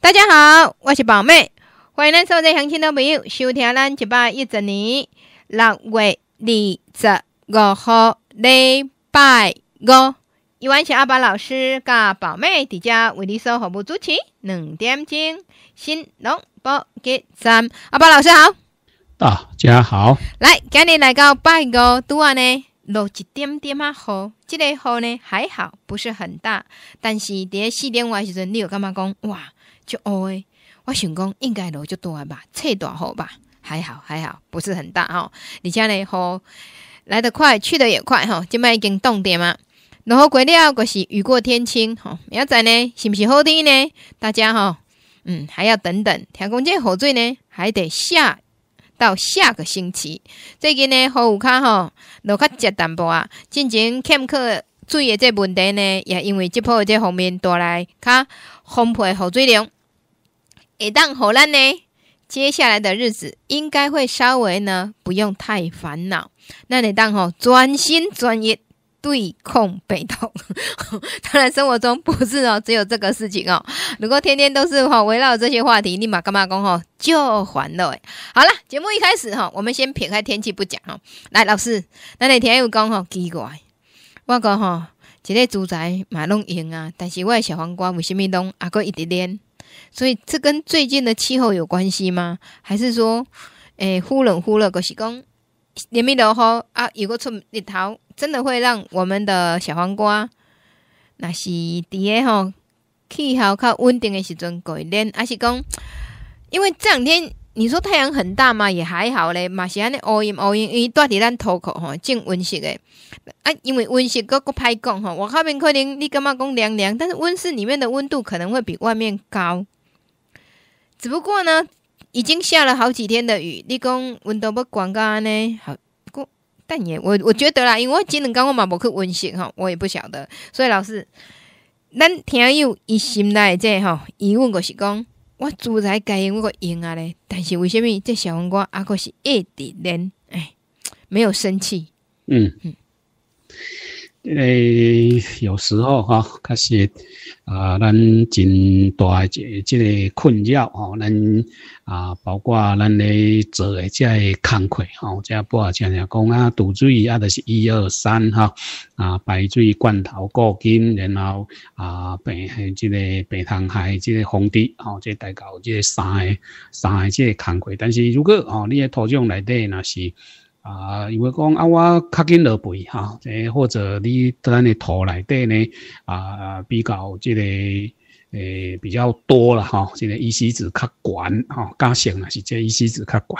大家好，我是宝妹，欢迎来所在乡亲的朋友》。收听咱一百一十年六月二十五号礼拜五，由是阿爸老师甲宝妹在家为你所服不主持两点钟新农保结账。阿爸老师好，大家好，来今日来到拜五，拄啊呢落一点点啊雨，这个雨呢还好，不是很大，但是咧四点外时阵你有感觉讲哇？就哦诶，我想讲应该落就大啊吧，册大好吧，还好还好，不是很大吼。而且呢，吼，来得快去得也快吼，即摆已经冻点啊。然后过了就是雨过天晴吼，明仔呢是毋是好天呢？大家吼，嗯，还要等等。听讲这雨水呢，还得下到下个星期。最近呢，雨有较吼落较少淡薄啊，进前欠客水诶，这问题呢也因为吉普这方面带来较丰沛雨水量。会当好咱呢，接下来的日子应该会稍微呢，不用太烦恼。那你当吼专心专一对空背痛，当然生活中不是哦，只有这个事情哦。如果天天都是吼围绕这些话题，立马干嘛讲吼就了诶。好了，节目一开始吼，我们先撇开天气不讲哈。来，老师，那你听有讲吼奇怪，我讲吼，一个住宅嘛拢用啊，但是我的小黄瓜为什么拢啊，佫一直连。所以这跟最近的气候有关系吗？还是说，诶，忽冷忽热？我是讲连袂落雨啊，有个出日头，真的会让我们的小黄瓜，那是伫个吼气候较稳定的时阵改练，而是讲，因为这两天你说太阳很大嘛，也还好嘞。嘛是安尼乌阴乌阴，因为伊住伫咱土口吼，真温室诶。啊，因为温室个个歹讲吼，我靠面可能你感觉讲凉凉？但是温室里面的温度可能会比外面高。只不过呢，已经下了好几天的雨，你讲温度不关安呢？好，但也我我觉得啦，因为今两刚我嘛无去温习哈，我也不晓得。所以老师，咱听友伊心内这吼疑问个是讲，我住在该用个用啊咧，但是为什么这小黄瓜阿个是一直连哎，没有生气。嗯嗯。诶，有时候哈，确实，啊，咱真大诶，即即个困扰哦，咱啊，包括咱咧做诶，即个工作吼，即下不啊常常讲啊，赌水啊，就是一二三哈，啊，排水罐头、过金，然后啊，白即个白糖、海即个红帝吼，即大概有即个三个三个即个工作。但是如果哦，你诶土壤内底若是。啊，因为讲啊，我较紧落背哈，或者你咱的土内底呢，啊，比较即个。诶，比较多了哈，现个 EC 子较悬哈，加上啊是即 EC 子较悬，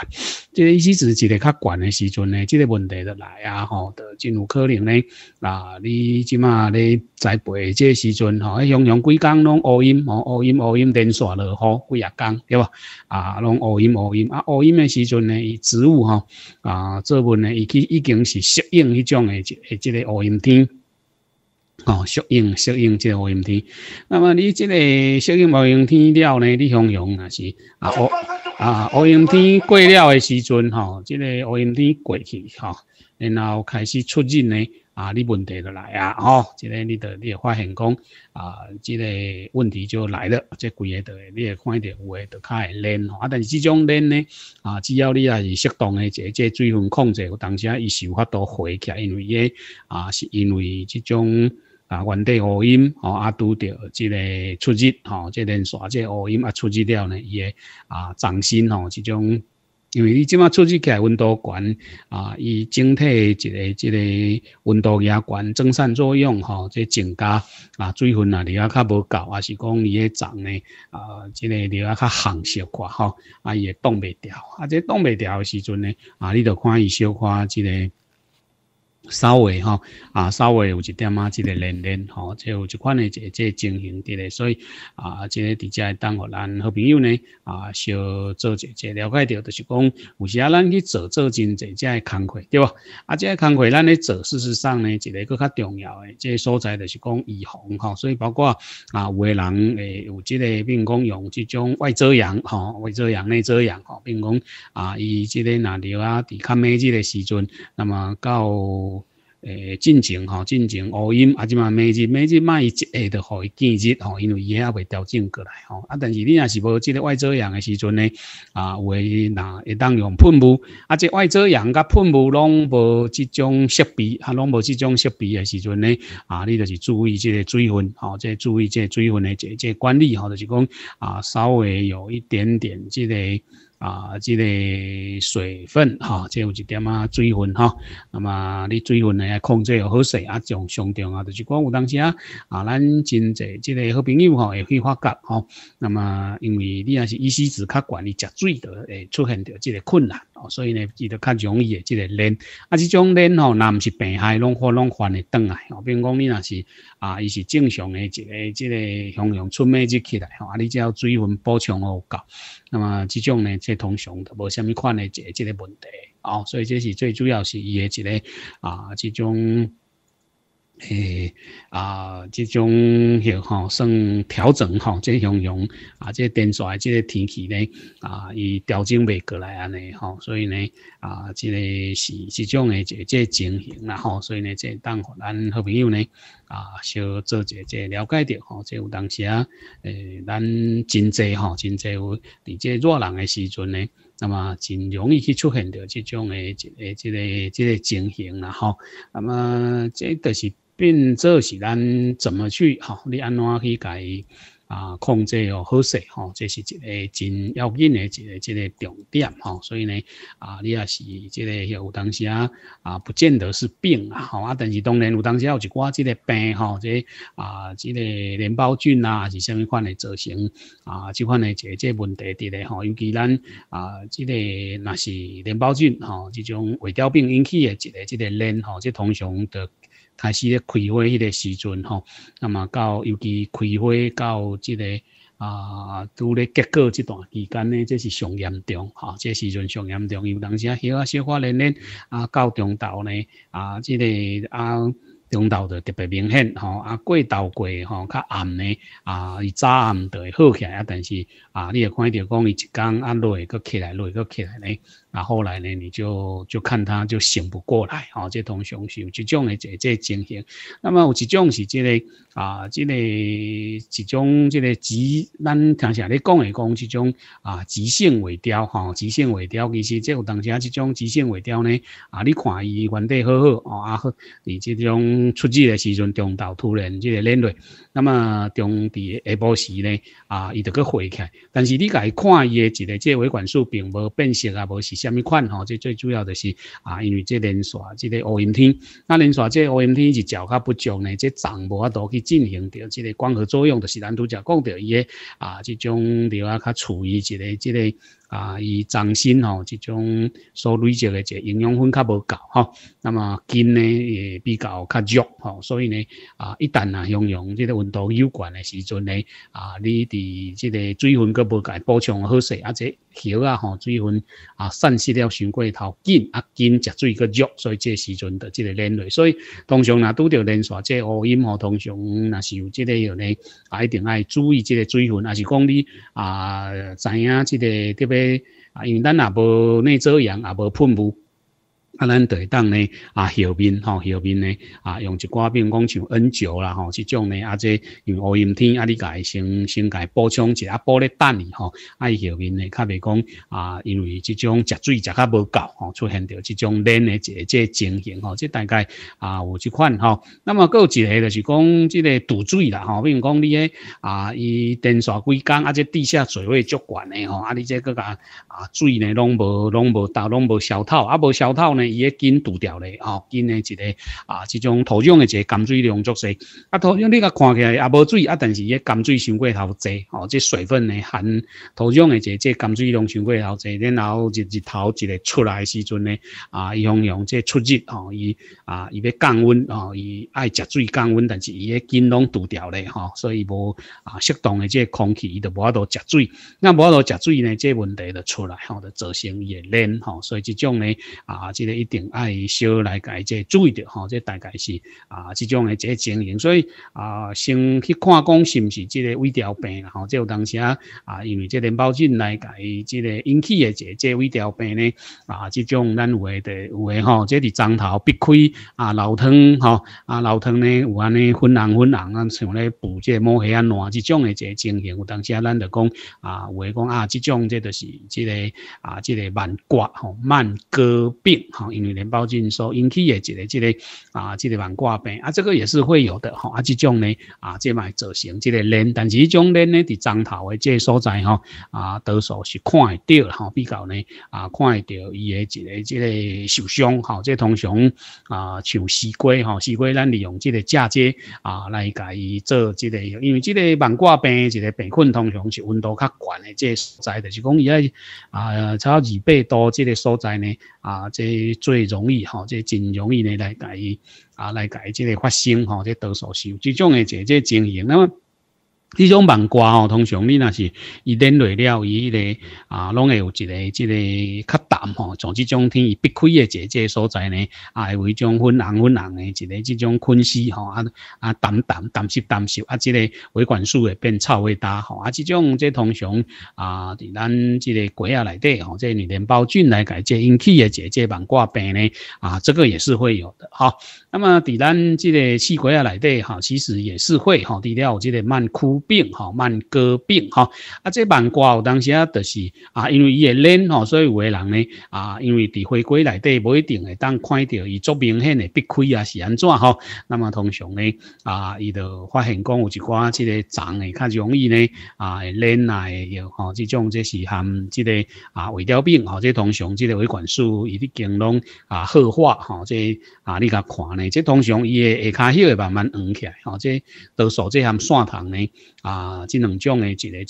即 EC 子一个较悬的时阵呢，即个问题就来啊吼，就真有可能呢。啊、你即马咧栽培即个时阵吼，向阳几工拢乌阴吼，乌阴乌阴连续落雨几下工对吧？啊，拢乌阴乌阴啊，乌阴的时阵呢，植物吼啊，作物呢，伊去已经是适应迄种的即即个乌阴天。哦，适应适应这个乌阴天，那么你这个适应乌阴天了呢？你形容也是啊乌啊乌阴天过了的时阵，吼，这个乌阴天过去，吼，然后开始出日呢，啊，你问题就来啊，吼，这个你的你会发现讲啊，这个问题就来了，这几个就你会看到有诶就较会练，啊，但是这种练呢，啊，只要你也是适当诶，即即水分控制，有当时啊，伊是有法度回来，因为诶啊，是因为这种。啊，原地乌阴，吼啊，拄着即个出日，吼，即个续即个乌阴啊，出日了呢，伊个啊掌心吼，即种，因为伊即马出日起来温度悬啊，伊整体一个即个温度也悬，增散作用吼，即增加啊水分啊，你啊较无够，啊是讲伊个掌呢，啊，即个你啊较寒小寡吼，啊伊会冻袂掉，啊，即冻袂掉诶时阵呢，啊，你著看伊小看即个。稍微哈啊，稍微有一点啊，即个年龄吼，即有一款的即即情形伫咧，所以啊，即伫遮当互咱好朋友呢啊，小做一者了解着，就是讲有时啊，咱去做做真济只嘅工课，对无？啊，只个工课咱咧做，事实上呢，一个佫较重要诶，即所在就是讲预防吼，所以包括啊，有的人诶有即个，并讲用即种外遮阳吼，外遮阳内遮阳吼，并讲啊，伊即个哪着啊，抵抗咩即个时阵，那么到诶，进前吼，进前乌阴啊，即嘛每日每日卖一下，就可以见日吼，因为伊也未调整过来吼。啊，但是你若是无即个外遮阳嘅时阵咧，啊，有诶拿会当用喷雾，啊，即外遮阳甲喷雾拢无即种设备，啊，拢无即种设备嘅时阵咧，啊，你就是注意即个水分，吼，即注意即个水分嘅即这管理吼，就是讲啊，稍微有一点点即个。啊，即个水分哈，即有一点啊水分哈。那么你水分呢，控制又好水啊，上上重啊，就是讲有当时啊，啊，咱真侪即个好朋友吼，会去发觉吼。那么因为你也是一时只靠管理食水的，会出现着即个困难。所以呢，伊就较容易诶，即个链。啊，这种链吼，那毋是病害，拢好拢患诶，转啊。哦，比如讲你若是啊，伊是正常诶一个即个，像用出梅就起来，吼，啊，你只要水分补充哦够，那么这种呢，即通常都无什么款诶，一个即个问题，哦，所以这是最主要，是伊诶一个啊，这种。诶，啊，即种吼，算调整吼，即形容啊，即电晒即个天气咧，啊，伊调整未过来安尼吼，所以呢，啊，这个是即种诶即即情形啦吼，所以呢，即当互咱好朋友呢，啊，小做者下即了解着吼，即有当时啊，诶，咱真济吼，真济有伫即热人诶时阵呢，那么真容易去出现着这种诶一诶即个即个情形啦吼，那么即都是。变这是咱怎么去哈？你安怎去改啊？控制哦，好势哈。这是一个真要紧的一个、一个重点哈。所以呢，啊，你也是这个有当时啊，啊，不见得是病啊，哈啊。但是当然有当时有一挂这个病哈，这啊，这个链孢菌啊，还是什么款的造成啊？这款的这这问题的嘞哈。尤其咱啊，这个那是链孢菌哈，这种胃凋病引起的这个这个链哈，这通常的。开始咧开花迄个时阵吼，那么到尤其开花到即个啊，拄咧结果即段期间呢，这是上严重吼，这时阵上严重。有当时啊，小啊小花嫩嫩啊，到中昼呢啊，即个啊中道着特别明显吼，啊过道过吼较暗呢啊，伊早暗就会好起来，啊，但是啊，你也看到讲伊一工啊，落又搁起来，落又搁起来呢。啊，后来呢？你就就看他就醒不过来，吼，即同熊熊，即种诶这即情形。那么有一种是即个啊，即个一种即个急，咱平常咧讲诶讲即种啊急性胃掉，吼，急性胃掉。其实即有当时啊即种急性胃掉呢，啊，你看伊原地好好，哦，啊好，你即种出日诶时阵中道突然即个连累，那么中伫下晡时呢，啊，伊着去回起，来，但是你家看伊诶一个即尾管数并无变色啊，无是。虾米款吼？最主要的是啊，因为这连续即个乌阴天，那连续即乌阴天是照较不强呢。即植物都去进行着即个光合作用，就是咱度就讲着伊个啊，即种对啊，较处于一个即个。啊，伊长心吼，这种所累积嘅一个营养分较无够哈，那么筋呢，也比较较弱吼。所以呢，啊一旦啊，形容即个温度有关嘅时阵呢，啊，你哋即个水分佢无解补充好细，而且喉啊，吼水分啊散失了，伤过头紧啊筋食水个弱，所以呢时阵的即个连累，所以通常嗱，拄着连续即个阴吼，通常若是有即个样呢，啊一定要注意即个水分，还是讲你啊，知影即个特别。啊，因为咱也无内遮阳，也无喷雾。啊，咱在当呢啊，后面吼后面呢啊，用一寡比如讲像 N 九啦吼，即种呢啊，这用乌阴天啊，你家先先家补充一下啊，玻璃蛋哩吼，啊伊后面呢，较袂讲啊，因为即种食水食较无够吼，出现着即种冷的即这情形吼，这大概啊有即款吼。那么，阁有一个就是讲即个堵水啦吼，比如讲你诶啊，伊电线规工啊，这地下水位足悬诶吼，啊你这个个啊水呢拢无拢无倒拢无消透，啊无消透呢？伊个根拄掉咧吼，根诶一个啊，即种土壤诶一个干水量作细，啊土壤你甲看起来也无水，啊但是伊个干水伤过头侪吼，即水分呢含土壤诶一个即干水量伤过头侪，然后日日头一个出来时阵呢，啊伊用用即出日，吼，伊啊伊要降温吼，伊爱食水降温，但是伊个根拢拄掉咧吼，所以无啊适当诶即空气伊就无法度食水，那无法度食水呢，即问题就出来吼，就造成伊叶蔫吼，所以即种呢啊即个。一定爱少来解，即注意着吼，即大概是啊，这种的即情形，所以啊，先去看讲是毋是即个胃调病然吼，即有当时啊，啊，因为即个巴疹来解，即个引起诶即即胃调病呢啊，这种咱有的有诶吼，即伫长头鼻开啊，流汤吼啊，流汤呢有安尼粉红粉红，像咧布即毛血啊烂，这种的即情形，有当时啊，咱着讲啊，有诶讲啊，这种即都是即个啊，即个慢刮吼，慢割病吼。因为淋包菌所引起的一个即个啊，即个蔓挂病啊，这个也是会有的吼。啊，这种呢啊，即嘛造成即个裂，但是这种裂呢，伫樟头的即个所在吼啊，多数是看会到吼，比较呢啊，看会到伊的一个即个受伤吼，即通常啊，像西瓜吼，西瓜咱利用即个嫁接啊来甲伊做即个，因为即个蔓挂病一个病菌通常是温度较悬的即个所在，就是讲伊咧啊，差二百多即个所在呢啊，即。最容易哈，即真容易呢，来改啊，来改即个发生哈，即多数是这种的这即经营，那么。这种病挂哦，通常你那是伊冷落了伊个啊，拢会有一个即个较淡吼。从这种天伊避开的姐姐所在呢，啊，会有种粉红粉红的一个这种菌丝吼啊啊，淡淡淡湿淡湿啊，即个维管束会变臭味大吼啊，这种即通常啊，伫咱即个骨啊内底吼，即你连包菌来解决引起嘅姐姐病挂病呢啊，这个也是会有的哈。那么伫咱即个四季啊内底，哈，其实也是会哈，了即个慢枯病，哈，慢割病，哈，啊，这慢瓜有当时啊，就是啊，因为伊会冷，吼，所以有的人呢，啊，因为伫回归内底，无一定会当看到伊足明显诶不开啊，是安怎吼。那么通常呢，啊，伊就发现讲有一寡即个长诶较容易呢，啊，会冷啊，会有吼，即种即是含这个啊萎凋病，哈，这通常即个维管束伊的茎笼啊褐化，即这啊你甲看呢？即通常伊诶下骹血会慢慢黄起来吼，即多数即含腺糖呢啊，即两种诶一个一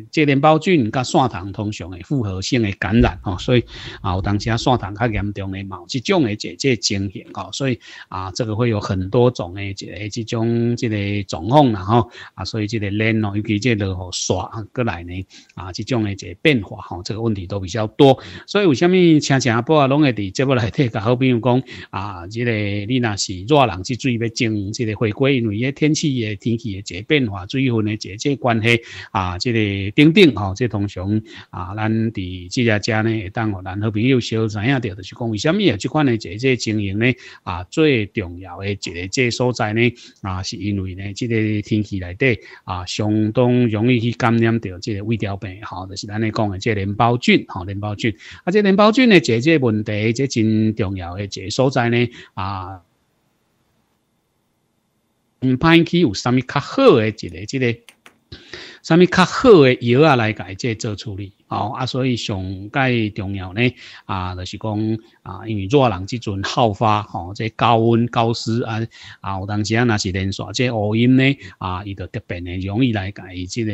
个结个包菌甲腺糖通常的复合性诶感染吼，所以啊有当时啊腺糖较严重诶，毛即种诶一个情形吼，所以啊这个会有很多种诶一个即种这个状况然后啊所以即个冷哦，尤其即落雨刷过来呢啊即种诶一个变化吼，这个问题都比较多，所以为虾米请请阿伯拢会伫节目内底甲好朋友讲啊即个你。那是热人去水要经营，即个回归，因为迄天气嘅天气嘅这变化、水分嘅这这关系啊，即个顶顶吼，即通常啊，咱伫即家家呢会当，咱好朋友小知影着，就是讲为什么啊，即款嘅这这经营咧啊，最重要诶，一个这所在呢啊，是因为咧即个天气内底啊，相当容易去感染着即个胃调病吼，就是咱咧讲诶，即淋孢菌吼，淋孢菌啊，即淋孢菌咧即决问题，即真重要嘅这所在呢啊。唔，歹去有啥物较好诶一个，一个啥物较好诶药啊来解即做处理，哦啊，所以上介重要呢啊，就是讲啊，因为热人即阵好发吼，即高温高湿啊啊，有当时啊那是连续，即乌阴呢啊，伊就特别呢容易来解即个。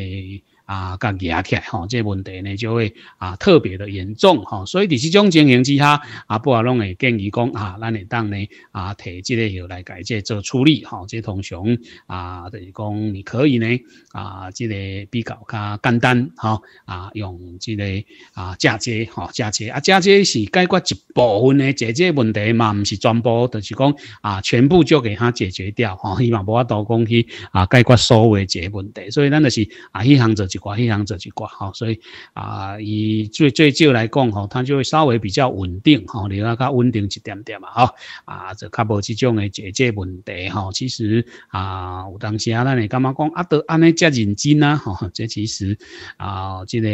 啊，甲己起来吼，即个问题呢就会啊特别的严重吼，所以伫这种情形之下，阿不阿拢会建议讲啊，咱会当呢啊提这个药来解决做处理吼，即通常啊就是讲你可以呢啊，这个比较较简单吼啊，用这个啊嫁接吼嫁接，啊嫁接是解决一部分的解决问题嘛，唔是全部，就是讲啊全部就给他解决掉吼，伊嘛无法度讲去啊解决所有这问题，所以咱就是啊一行就。一挂，迄行做一挂吼，所以啊，以最最少来讲吼，它就会稍微比较稳定吼，你讲较稳定一点点嘛吼，啊，就较无即种诶解决问题吼。其实啊，有当时啊，咱会感觉讲啊，都安尼遮认真啊，吼，这其实啊，这个。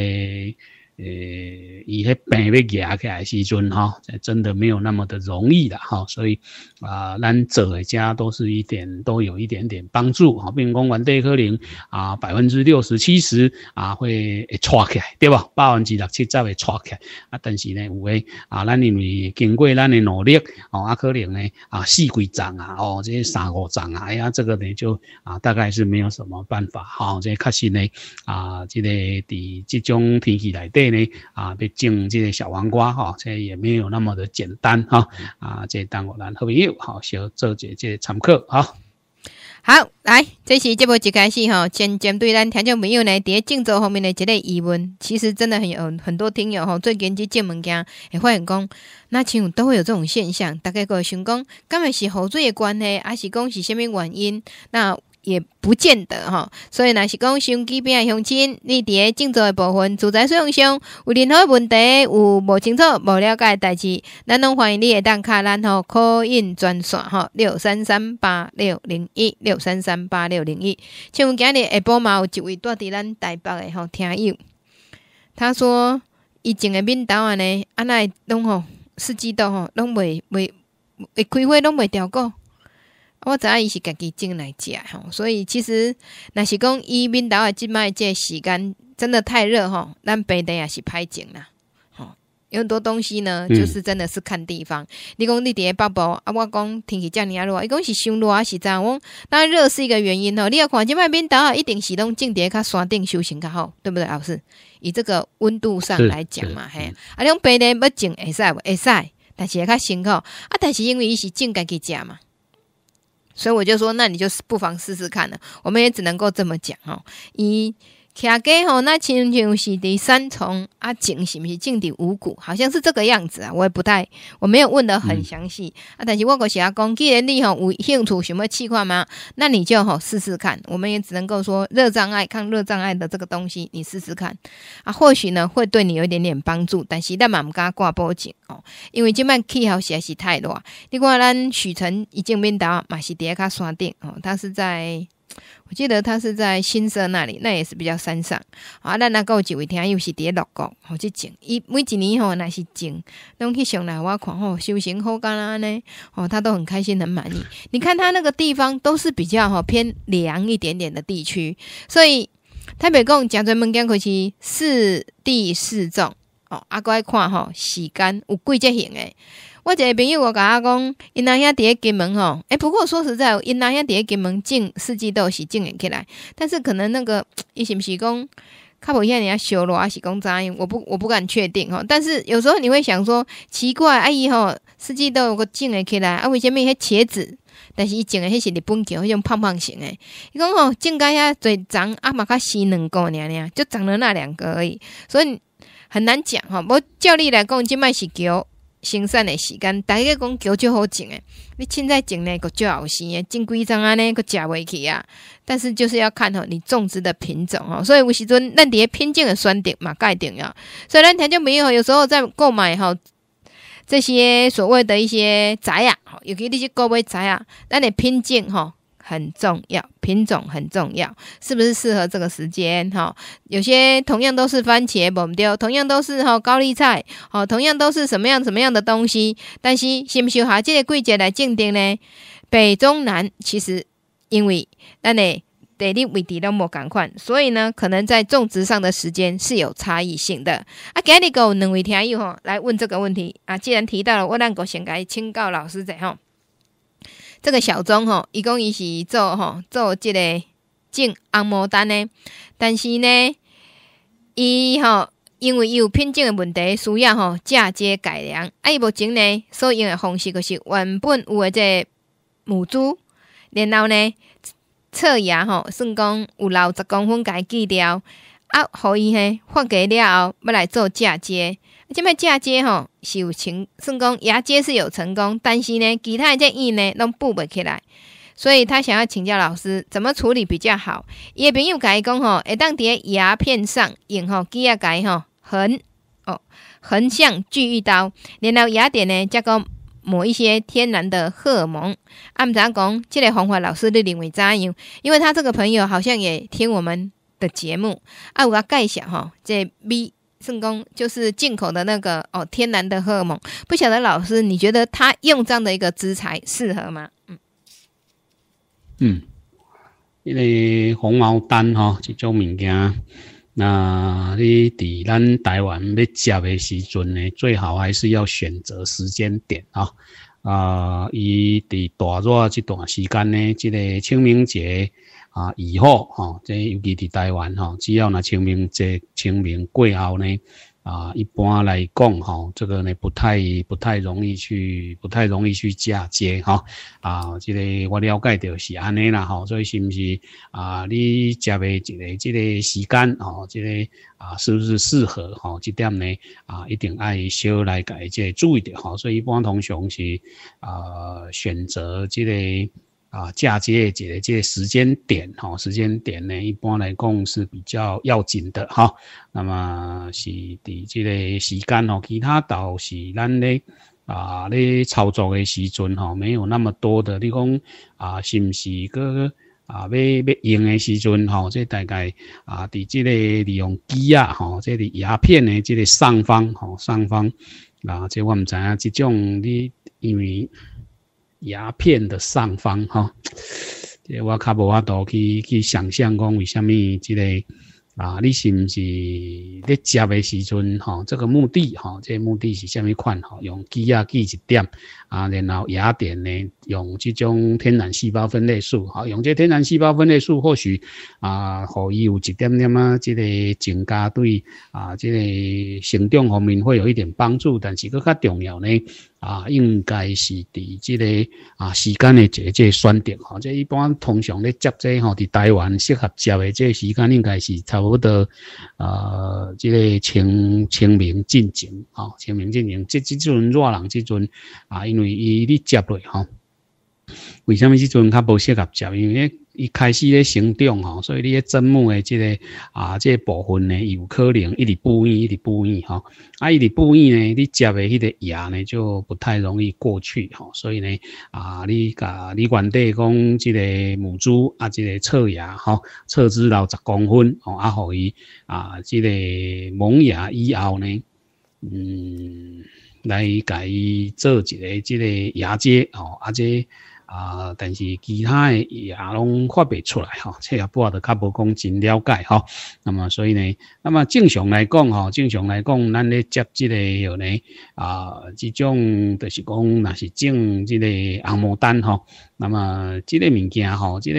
呃，伊迄病要起起来，时阵哈，真的没有那么的容易的哈，所以啊，咱做嘅家都是一点，都有一点点帮助哈，并唔讲完第可能啊，百分之六十七十啊会抓起来，对吧？百分之六七十会抓起来啊，但是呢，有诶啊，咱因为经过咱的努力哦，啊可能呢啊四几层啊，哦，这些三五层啊，哎呀，这个呢就啊大概是没有什么办法哈，即确实呢啊，即个伫即种天气内底。你啊，要种这些小黄瓜哈，这也没有那么的简单哈。啊，这当我咱好朋友好小做几这参考哈。好，来，这是节目一开始哈，针针对咱听众朋友呢，伫咧种植方面的一个疑问，其实真的很有很多听友哈，最近这这物件，会发现讲那像都会有这种现象，大概各位想讲，本是河水的关系，还是讲是虾米原因？那？也不见得吼，所以若是讲机记的相亲。你伫咧郑州的部分住宅使用上，有任何问题有无清楚、无了解的代志，咱拢欢迎你来打卡，咱吼，可印专线吼，六三三八六零一六三三八六零一。像今日下晡嘛，有一位住伫咱台北的吼听友，他说以前的闽岛啊呢，安那拢吼四知道吼，拢袂袂，会开会，拢袂调顾。我知影伊是家己种来食吼，所以其实若是讲伊闽诶即摆即个时间真的太热吼，咱白带也是歹种啦。吼。有很多东西呢，就是真的是看地方。你讲你伫诶北部啊，我讲天气遮尔热，伊讲是伤热啊，是怎样？我当然热是一个原因吼。你要看即摆面闽岛啊，一定是拢种哋较山顶修行较好，对不对，老师？以这个温度上来讲嘛，嘿，你讲白带要种会使会使，但是会较辛苦。啊，但是因为伊是种家己食嘛。所以我就说，那你就是不妨试试看呢。我们也只能够这么讲哦。一。其他家吼，那亲像是第三重啊静是不是静伫五谷？好像是这个样子啊，我也不太，我没有问的很详细啊。但是我国是要讲，既然你吼有兴趣什么气化吗？那你就吼试试看。我们也只能够说热障碍，抗热障碍的这个东西，你试试看啊，或许呢会对你有一点点帮助。但是咱嘛毋敢挂报警哦，因为即摆气候实在是太热。你看咱许成已经面嘛是伫咧较山顶哦，他是在。我记得他是在新社那里，那也是比较山上啊。那那有一位听，又是第六国吼去种伊每一年吼，若是种，拢去上来我看吼，修行好干啦呢，哦，他都很开心，很满意。你看他那个地方都是比较哈偏凉一点点的地区，所以台北讲讲在门岗过去四地四种哦，阿爱看哈，时间有季节性诶。我一个朋友，我甲我讲，因兄伫咧金门吼，欸，不过说实在，因兄伫咧金门种四季豆是种会起来，但是可能那个伊是毋是讲，靠我一下人家抑是讲是公灾，我不我不敢确定吼。但是有时候你会想说，奇怪，阿姨吼，四季豆有我种会起来，啊，为什么迄茄子，但是伊种的迄是日本球，迄种胖胖型的，伊讲吼，种家遐最长阿嘛较生两个，尔尔，就长了那两个而已，所以很难讲吼。无照例来讲，即摆是球。生产的时间，大家讲叫菜好种诶，你凊彩种那个就好生诶，种规丛安尼个食袂起啊。但是就是要看吼你种植的品种吼，所以有时阵咱伫咧品种的选择嘛钙重要。所以咱听就没有。有时候在购买吼这些所谓的一些仔啊，尤其你去购买仔啊，咱的品种吼。很重要，品种很重要，是不是适合这个时间？哈，有些同样都是番茄，们丢，同样都是哈高丽菜，哦，同样都是什么样什么样的东西，但是是不是这个季节来鉴定呢？北中南其实因为那呢地理位置都无赶款，所以呢，可能在种植上的时间是有差异性的。啊，给你个两位听友哈来问这个问题啊，既然提到了，我两我先该请教老师者哈。这个小钟吼，伊讲伊是做吼做即个种红毛丹呢，但是呢，伊吼因为伊有品种的问题，需要吼嫁接改良。啊伊目前呢，所用的方式就是原本有诶即母猪，然后呢侧牙吼算讲有留十公分改枝条，啊，互伊呢发给了后，要来做嫁接。即摆嫁接吼是有成算讲牙接是有成功，但是呢，其他一截牙呢拢补不起来，所以他想要请教老师怎么处理比较好。伊个朋友伊讲吼，会当在牙片上用吼鸡牙改吼横哦，横向锯一刀，然后牙点呢再个抹一些天然的荷尔蒙。啊知影讲，这个方法老师你认为怎样？因为他这个朋友好像也听我们的节目，我有他介绍哈，这 B。圣宫就是进口的那个哦，天然的荷尔蒙。不晓得老师，你觉得他用这样的一个资材适合吗？嗯嗯，因为红毛丹哈这种物件，那你伫咱台湾要食的时阵呢，最好还是要选择时间点啊。啊，伊伫大热这段时间呢，即个清明节。啊，以后哈，即尤其伫台湾哈，只要那清明节清明过后呢，啊，一般来讲哈，这个呢不太不太容易去不太容易去嫁接哈，啊，即个我了解到是安尼啦哈，所以是不是啊？你接的这个即个时间啊，即个啊是不是适合哈？这点呢啊，一定爱小来改即注意的哈。所以一般通常是啊选择即个。啊，嫁接的这个时间点，吼，时间点呢，一般来讲是比较要紧的，哈。那么是伫这个时间哦，其他倒是咱咧啊咧操作的时阵，吼，没有那么多的，你讲啊，是毋是个啊要要用的时阵，吼，即大概啊伫这个利用机啊吼，即伫牙片的这个上方，吼，上方，啊，即我们知影这种你因为。牙片的上方，哈，即我较无法度去去想象讲为虾米即个啊？你是不是咧食的时阵，哈，这个目的，哈，即目的是虾米款？哈，用机亚记一点啊，然后牙点呢，用即种天然细胞分类素，好，用即天然细胞分类素或许啊，互伊有一点点啊，即个增加对啊，即个成长方面会有一点帮助，但是佫较重要呢。啊，应该是伫即个啊时间的这这选择吼，即一般通常咧接这吼，伫台湾适合接的这时间应该是差不多，呃，即个清清明、进前吼，清明进前，即即阵热人即阵啊，因为伊咧接落吼，为什么即阵较无适合接？因为伊开始咧生长吼，所以你个增木的即个啊，即个部分呢，有可能一直不愈，一直不愈吼。啊，一直不愈呢，你接的迄个芽呢，就不太容易过去吼。所以呢，啊，你甲你原地讲即个母猪啊，即个侧芽吼，侧枝留十公分哦，啊，互伊啊，即个萌芽以后呢，嗯，来甲伊做一个即个牙接哦，啊，这。啊！但是其他的也拢发唔出来哈，即也不过就较无讲真了解哈。那么所以呢，那么正常来讲吼，正常来讲，咱咧接呢个又呢，啊，即种就是讲，那是种即个红毛丹哈。那么即个物件哈，呢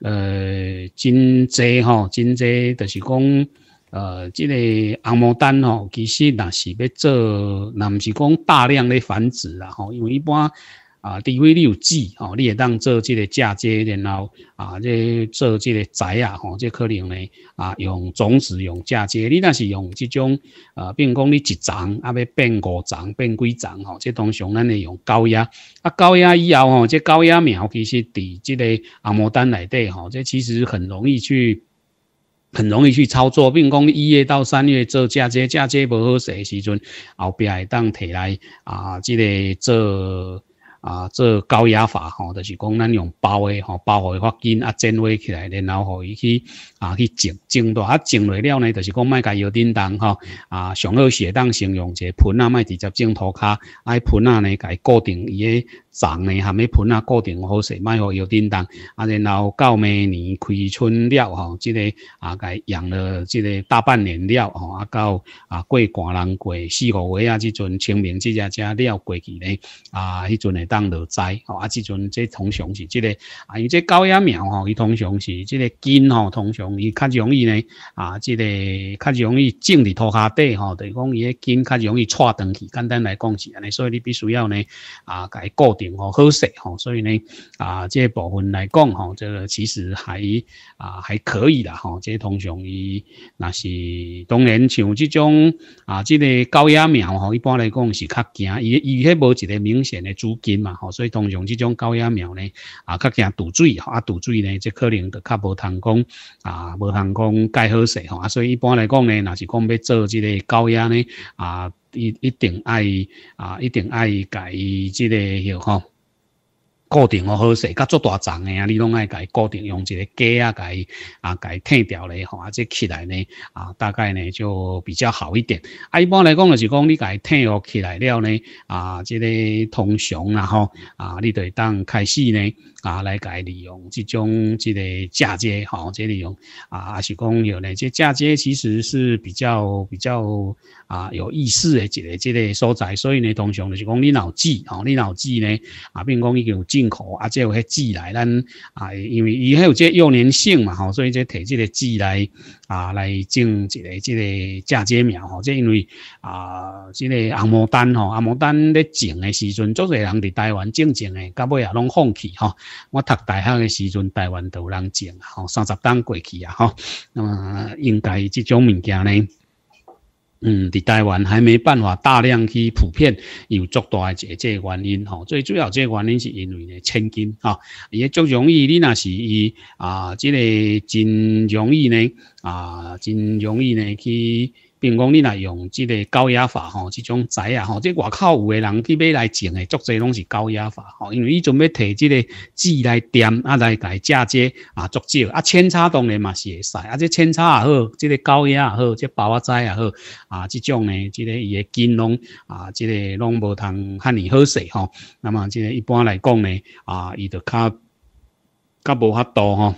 个呃真多哈，真多，就是讲，呃，这个红毛丹哦，其实那是要做，那不是讲大量的繁殖啦，因为一般。啊，除非你有籽哦，你也当做即个嫁接，然后啊，即做即个仔啊，吼，即可能呢啊用种子用嫁接，你那是用这种啊，比如讲你一丛，啊，要变五丛，变几丛吼，即通常咱用高压，啊高压以后吼，即高压苗其实伫即个阿摩丹内底吼，即其实很容易去，很容易去操作，并公一月到三月做嫁接，嫁接不好势时阵，后壁会当提来啊，即个做。啊，做高压法吼，就是讲咱用包诶吼，包互伊发紧啊，蒸煨起来，然后互伊去。啊，去种种大啊，种落了呢，就是讲卖家摇点动吼，啊，上好写当先用一个盆啊，卖直接种土卡，迄盆啊呢，伊固定伊个，长呢含迄盆啊固定好势，卖学摇点动，啊，然后到明年开春了吼，即个啊，伊养了即个大半年了吼，啊，到啊过寒人过四五月啊，即阵清明即只只了过去呢，啊，迄阵会当落栽吼，啊，即阵即通常是即个，啊，因即这高压苗吼，伊通常是即个根吼，通常。容易，较容易咧，啊，即个较容易种伫土下底，吼，就係讲伊嘅根较容易扯断去。简单嚟讲是安尼，所以你必须要咧，啊，佢固定吼好势吼，所以咧，啊，即部分嚟讲吼，即其实还啊，还可以啦，吼，即通常，伊那是当然像即种啊，即个高压苗，吼，一般嚟讲是较惊伊伊迄无一个明显嘅主根嘛，吼，所以通常即种高压苗咧，啊，较惊堵水，啊，堵水咧，即可能就较无通讲啊。啊，无通讲盖好势，吼，啊，所以一般来讲咧，若是讲要做即个高压咧，啊，一一定爱，啊一定爱，即个呢个，吼固定哦好势，甲做大桩诶啊，你拢爱介固定用一个架啊，介，啊，介退掉咧，吼，啊，即起来咧，啊，大概咧就比较好一点。啊，一般来讲就是讲你介退哦起来了咧，啊，即个通常啦，吼，啊，你会当开始咧。啊，来改利用这种这个嫁接，吼这利用啊，也是讲有呢。即嫁接其实是比较比较啊有意思的一个这个所在，所以呢，通常就是讲你老枝，吼你老枝呢啊，比如讲伊有进口，啊，即有迄枝来咱啊，因为伊还有这幼年性嘛，吼，所以即提这个枝来。啊，来种一个即个嫁接苗，吼，者因为啊，即个红毛丹吼，红毛丹咧种诶时阵，足侪人伫台湾种种诶，到尾也拢放弃吼。我读大学诶时阵，台湾都有人种吼，三十吨过去啊吼。那么，应该即种物件呢？嗯，伫台湾还没办法大量去普遍有足大诶，即个原因吼，最主要即原因是因为咧，千金吼，而且足容易，你那是伊啊，即个真容易呢，啊，真容易呢去。比如讲你来用即个高压法吼，即种仔啊吼，即外口有个人去买来种诶，足侪拢是高压法吼，因为伊准备摕即个纸来垫啊来来嫁接啊足少啊，扦插当然嘛是会使，啊即扦插也好，即、个高压也好，即、這包仔也好啊，即种诶，即、个伊诶根拢啊，即、个拢无通遐尼好势吼、那么即个一般来讲呢，啊，伊就较较无法度吼。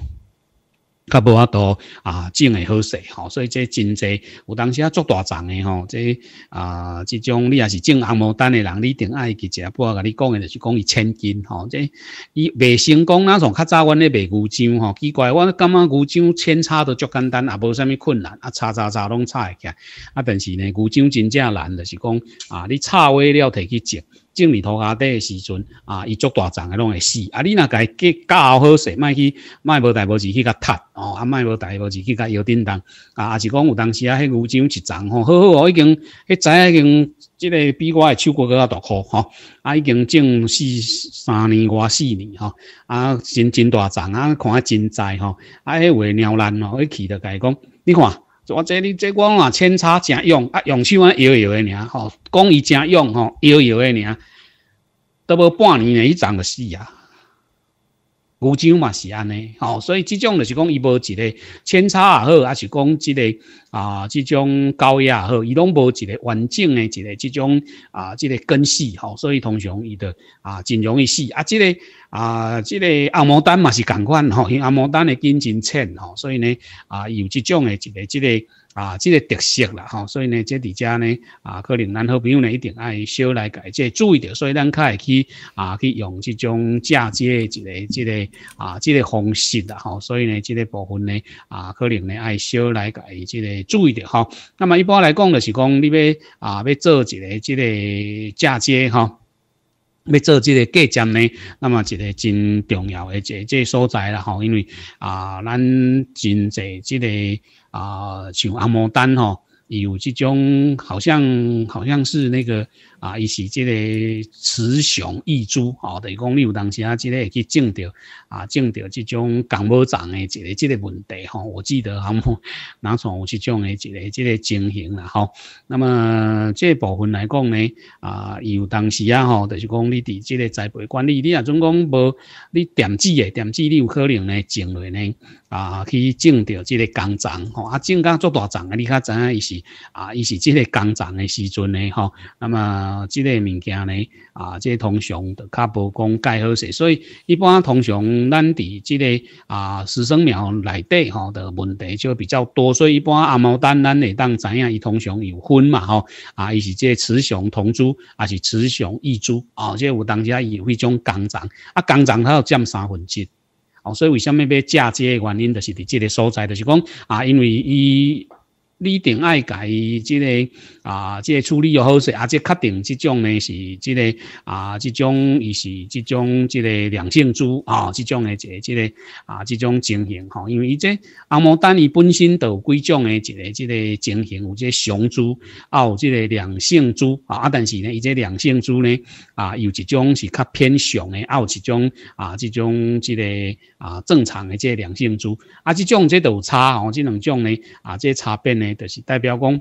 较无阿多啊，种会好势吼，所以这真侪有当时啊，做大丛诶吼，这啊，这种你也是种红毛丹诶人，你一定爱去食。不过我甲你讲诶，就是讲伊千斤吼，这伊未成功，那从较早阮咧未牛蕉吼，奇怪，我感觉牛蕉扦插都足简单，也无啥物困难，啊插插插拢插会起，啊但是呢，牛蕉真正难，就是讲啊，你插好了摕去种。种泥土底的时阵啊，伊足大丛的拢会死。啊，你若家己教好势，莫去莫无代无志去甲踢哦，啊莫无代无志去甲摇振动。啊，也是讲有当时啊，迄牛姜一丛吼，好好哦，已经迄前已经即个比我诶手骨搁较大颗吼，啊已经种四三年外四年吼，啊真真大丛啊，看啊真在吼，啊迄位人吼，伊去着家讲，你看。我这里这我啊，扦插正养，啊，用手啊摇摇的尔，吼，讲伊正养吼，摇摇的尔，都无半年内伊长个死啊。牛樟嘛是安尼，吼，所以这种就是讲伊无一个扦插也好，还是讲这个啊，这种高压也好，伊拢无一个完整的一个这种啊，这个根系，吼，所以通常伊的啊真容易死。啊，这个啊，这个阿毛丹嘛是同款，吼，因阿毛丹的根真浅，吼，所以呢啊有这种的这个这个。啊，这个特色啦，吼，所以呢，这伫遮呢，啊，可能咱好朋友呢，一定爱小来改，即注意着，所以咱较会去啊，去用即种嫁接的这个、这个啊、这个方式啦，吼，所以呢，这个部分呢，啊，可能呢爱小来改，即个注意着，吼。那么一般来讲，就是讲你要啊，要做一个即个嫁接，吼，要做这个嫁接呢，那么一个真重要个一、这所在啦，吼，因为啊，咱真侪这个。啊，像阿摩丹哦，有这种好像好像是那个。啊，伊是即个雌雄异株吼，著是讲你有当时啊，即个去种着啊，种着即种共蔗种诶一个即个问题吼。我记得啊，哪种有即种诶一个即个情形啦吼。那么即部分来讲呢，啊，有当时啊吼，就是讲你伫即个栽培管理，你若总讲无，你垫子诶垫子，你有可能咧种落咧啊，去种着即个工蔗吼啊，种到做大蔗诶，你较知影伊是啊，伊是即个工蔗诶时阵呢吼。那么啊，即个物件呢？啊，即个通常都较无讲介好势，所以一般通常咱伫即个啊，师生苗内底吼的问题就比较多，所以一般阿毛丹咱会当知影伊通常有分嘛吼，啊，伊是即个雌雄同株，还是雌雄异株？哦，即有当时啊有迄种肝脏，啊，肝脏它有占三分之，哦，所以为什么要嫁接的原因，就是伫即个所在，就是讲啊，因为伊。你定爱家伊即个啊，即个处理又好势，啊，即确定即种呢是即个啊，即种伊是即种即个良性猪啊，即种诶一个即个啊，即种情形吼。因为伊即阿毛丹伊本身就有几种诶一个即个情形，有即雄猪，啊，有即个良性猪啊，啊，但是呢，伊即良性猪呢啊，有一种是较偏雄诶，啊，有一种啊，即种即个啊正常的即良性猪，啊，即种即有差吼，即两种呢啊，即差别呢。就是代表讲，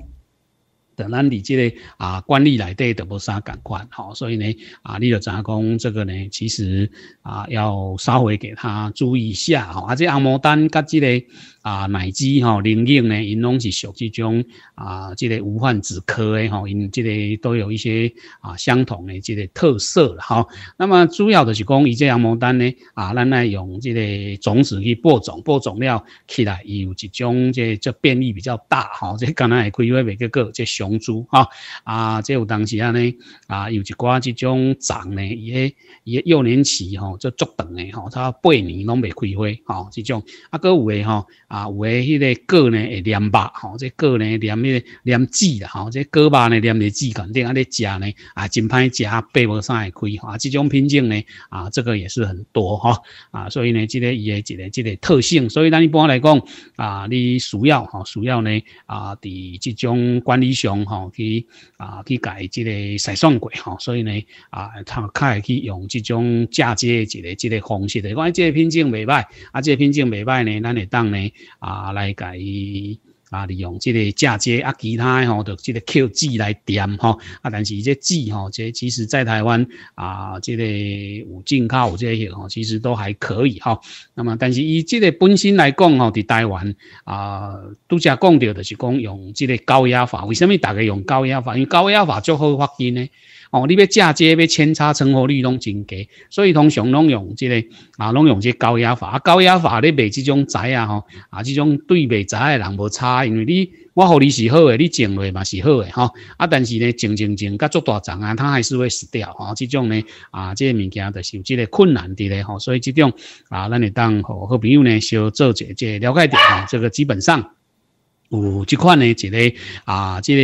等咱李杰个啊官吏来对，都不啥敢管，好，所以呢啊，你就知怎讲这个呢？其实。啊，要稍微给他注意一下吼，啊，这红毛丹甲这个啊奶鸡吼、林鸡呢，因拢是属这种啊，这个无患子科的吼，因这个都有一些啊相同的这个特色吼、哈。那么主要的是讲，伊这红毛丹呢啊，咱来用这个种子去播种，播种了起来，伊有一种这这变异比较大哈，这刚才也开过别个个这雄株哈，啊，这有当时啊呢啊，有一寡这种长呢，伊个伊个幼年期吼。就足长诶吼，它八年拢未开花吼，这种啊，搁有诶吼啊，有诶迄个果呢会黏肉吼，即果呢黏个黏籽啦吼，即果肉呢黏咧籽，肯定安尼食呢啊真歹食，背无啥会开吼，啊，即种品种呢啊，这个也是很多哈啊，所以呢，即个伊诶一个即个特性，所以咱一般来讲啊，你需要吼需要呢啊，伫即种管理上吼去啊去改即个筛选过吼，所以呢啊，他较会去用即种嫁接。一个一个方式，诶，讲于这个品种未歹，啊，这个品种未歹呢，咱会当呢，啊，来甲伊啊利用这个嫁接啊，其他吼，就这个扦字来点吼，啊，但是这字吼，这其实在台湾啊，这个有进口这些吼，其实都还可以吼。那么，但是伊这个本身来讲吼，在台湾啊，都只讲到就是讲用这个高压法。为什么大家用高压法？因为高压法最好发根呢。哦，你要嫁接，要扦插，成活率拢真低，所以通常拢用即个啊，拢用即高压法。高压法咧，卖即种栽啊，吼啊，即种对卖栽的人无差，因为你我护你是好的，你种落嘛是好的吼。啊，但是呢，种种种甲做大丛啊，它还是会死掉，吼，即种呢，啊，即个物件就是有即个困难的咧，吼，所以即种啊，咱会当和好朋友呢，小做一即了解点啊，这个基本上有即款呢，一个啊，即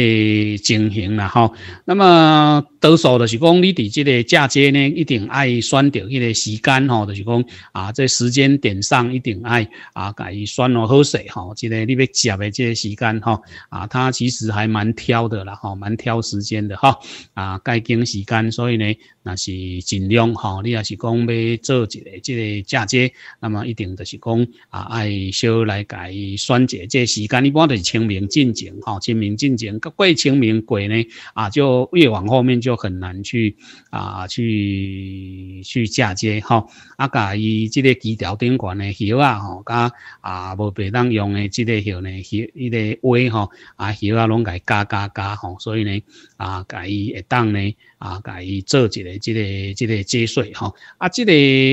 个情形啦，吼，那么。多数就是讲，你伫即个嫁接呢，一定爱选择迄个时间吼，就是讲啊，这时间点上一定爱啊，甲伊选好势吼。即个你要接的即个时间吼，啊，它其实还蛮挑的啦吼，蛮挑时间的吼，啊，该经时间，所以呢，那是尽量吼。你也是讲要做一个即个嫁接，那么一定就是讲啊，爱小来甲伊选择即个时间，一般就是清明、进前吼，清明、进前过清明过呢，啊，就越往后面就。就很难去啊，去去嫁接哈。啊，甲伊即个枝条顶管的叶啊，吼，甲啊无别当用的即个叶呢，叶、伊个叶吼，啊叶啊拢该加加加吼，所以呢。啊，甲伊会当呢，啊，甲伊做一个，即个，即个节税吼。啊，即个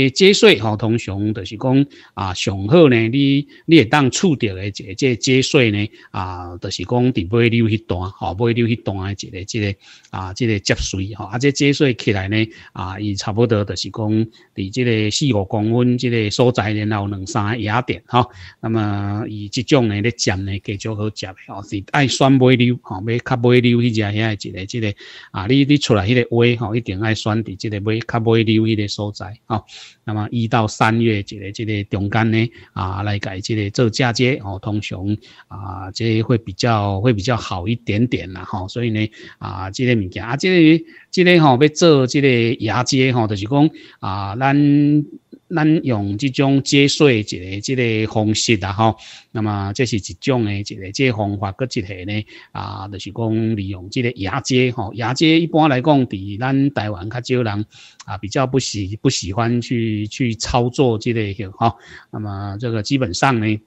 节税吼，通常就是讲啊，上好呢，你，你会当触着的一个，即个节税呢，啊，就是讲伫尾流迄段，吼，尾流迄段的一个，即个，啊，即个节税吼，啊，即节税起来呢，啊，伊差不多就是讲，伫即个四五公分，即个所在，然后两三野点吼。那么伊即种呢咧，占咧，加少好食，吼，是爱选尾流，吼，买较尾流去只遐系一。诶，这个啊，你你出来迄个位吼，一定爱选伫这个买较买流迄个所在吼。那么一到三月这个这个中间呢啊，来改这个做嫁接哦，通常啊，这会比较会比较好一点点啦吼。所以呢啊，这个物件啊，这个这个吼要做这个芽接吼，就是讲啊，咱。咱用这种节税一个、一个方式啊，吼，那么这是一种的、一个这方法搁一个呢，啊，就是讲利用这个牙阶，吼，牙阶一般来讲，伫咱台湾较少人啊，比较不喜不喜欢去去操作这个样，吼，那么这个基本上呢。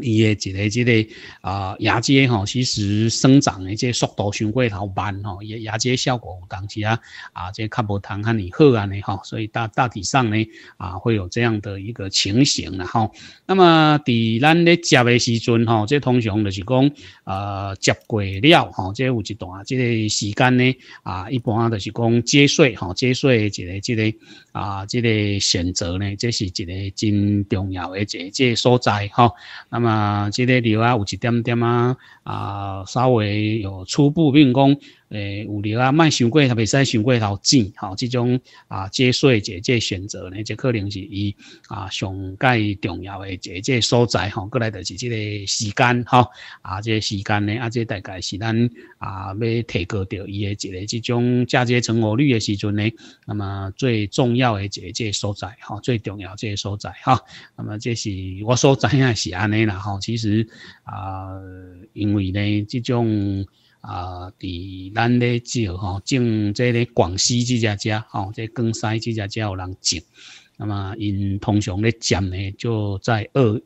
伊诶一个即个啊牙结吼，其实生长的即速度相对头慢吼，也牙结效果有当时啊啊即较无通哈尼好安尼吼，所以大大体上呢啊会有这样的一个情形啦吼。那么伫咱咧食的时阵吼，即通常就是讲啊食过了吼，即有一段即个时间呢啊一般就是讲节税吼，节税一个即个啊即个选择呢，这是一个真重要的一个即所在吼。那么嘛，这个地方有一点点啊，啊，稍微有初步用工。诶，有绿啊，卖想过，也未使想过头钱，吼，即种啊，这小节这选择呢，即可能是伊啊上介重要的即个所在，吼，过来就是即个时间，吼，啊，即、个时间呢，啊，即、个大概是咱啊要提高着伊诶一个即种嫁接成活率诶时阵呢，那么最重要个即个所在，吼，最重要即个所在，吼，那么这是我所知影是安尼啦，吼，其实啊，因为呢，即种。啊，伫咱咧照吼，种即个广西即只遮吼，即广西即只遮有人种，那么因通常咧占呢，就在二